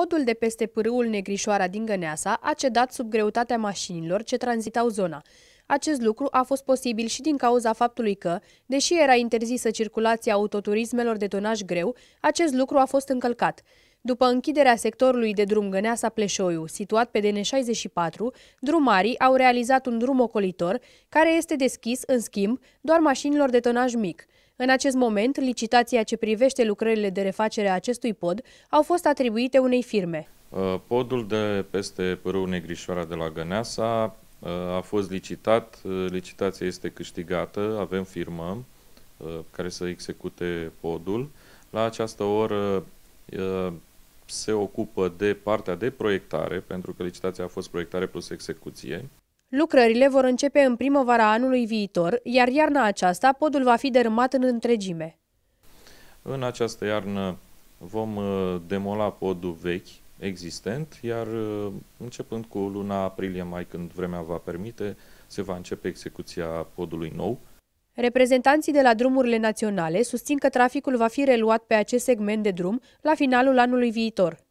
Podul de peste pârâul Negrișoara din Găneasa a cedat sub greutatea mașinilor ce tranzitau zona. Acest lucru a fost posibil și din cauza faptului că, deși era interzisă circulația autoturismelor de tonaj greu, acest lucru a fost încălcat. După închiderea sectorului de drum Găneasa-Pleșoiu, situat pe DN64, drumarii au realizat un drum ocolitor, care este deschis, în schimb, doar mașinilor de tonaj mic. În acest moment, licitația ce privește lucrările de refacere a acestui pod au fost atribuite unei firme. Uh, podul de peste pârâul Negrișoara de la Găneasa uh, a fost licitat, uh, licitația este câștigată, avem firmă care să execute podul. La această oră se ocupă de partea de proiectare, pentru că licitația a fost proiectare plus execuție. Lucrările vor începe în primăvara anului viitor, iar iarna aceasta podul va fi dermat în întregime. În această iarnă vom uh, demola podul vechi existent, iar uh, începând cu luna aprilie mai când vremea va permite, se va începe execuția podului nou. Reprezentanții de la drumurile naționale susțin că traficul va fi reluat pe acest segment de drum la finalul anului viitor.